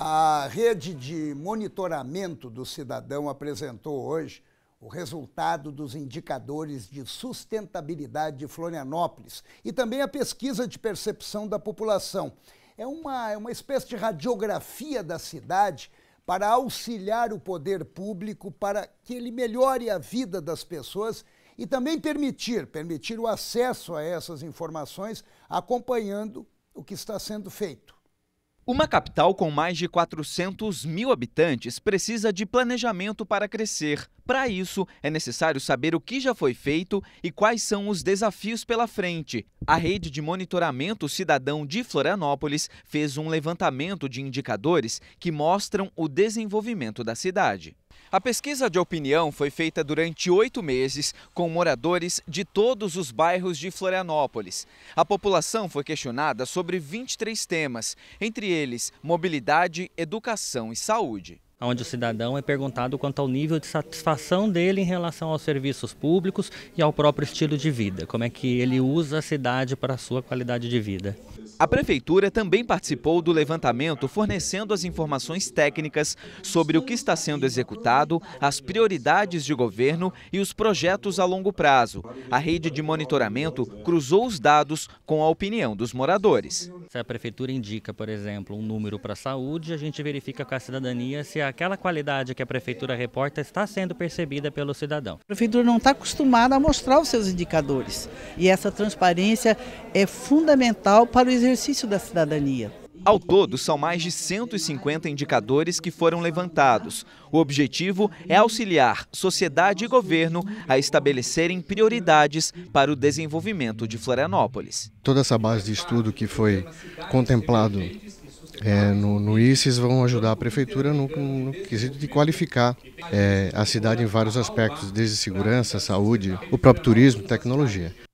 A rede de monitoramento do cidadão apresentou hoje o resultado dos indicadores de sustentabilidade de Florianópolis e também a pesquisa de percepção da população. É uma, é uma espécie de radiografia da cidade para auxiliar o poder público para que ele melhore a vida das pessoas e também permitir, permitir o acesso a essas informações acompanhando o que está sendo feito. Uma capital com mais de 400 mil habitantes precisa de planejamento para crescer. Para isso, é necessário saber o que já foi feito e quais são os desafios pela frente. A Rede de Monitoramento Cidadão de Florianópolis fez um levantamento de indicadores que mostram o desenvolvimento da cidade. A pesquisa de opinião foi feita durante oito meses com moradores de todos os bairros de Florianópolis. A população foi questionada sobre 23 temas, entre eles mobilidade, educação e saúde. Onde o cidadão é perguntado quanto ao nível de satisfação dele em relação aos serviços públicos e ao próprio estilo de vida, como é que ele usa a cidade para a sua qualidade de vida. A Prefeitura também participou do levantamento, fornecendo as informações técnicas sobre o que está sendo executado, as prioridades de governo e os projetos a longo prazo. A rede de monitoramento cruzou os dados com a opinião dos moradores. Se a Prefeitura indica, por exemplo, um número para a saúde, a gente verifica com a cidadania se aquela qualidade que a Prefeitura reporta está sendo percebida pelo cidadão. A Prefeitura não está acostumada a mostrar os seus indicadores e essa transparência é fundamental para o exercício exercício da cidadania. Ao todo, são mais de 150 indicadores que foram levantados. O objetivo é auxiliar sociedade e governo a estabelecerem prioridades para o desenvolvimento de Florianópolis. Toda essa base de estudo que foi contemplado é, no, no ICES vão ajudar a prefeitura no, no quesito de qualificar é, a cidade em vários aspectos, desde segurança, saúde, o próprio turismo, tecnologia.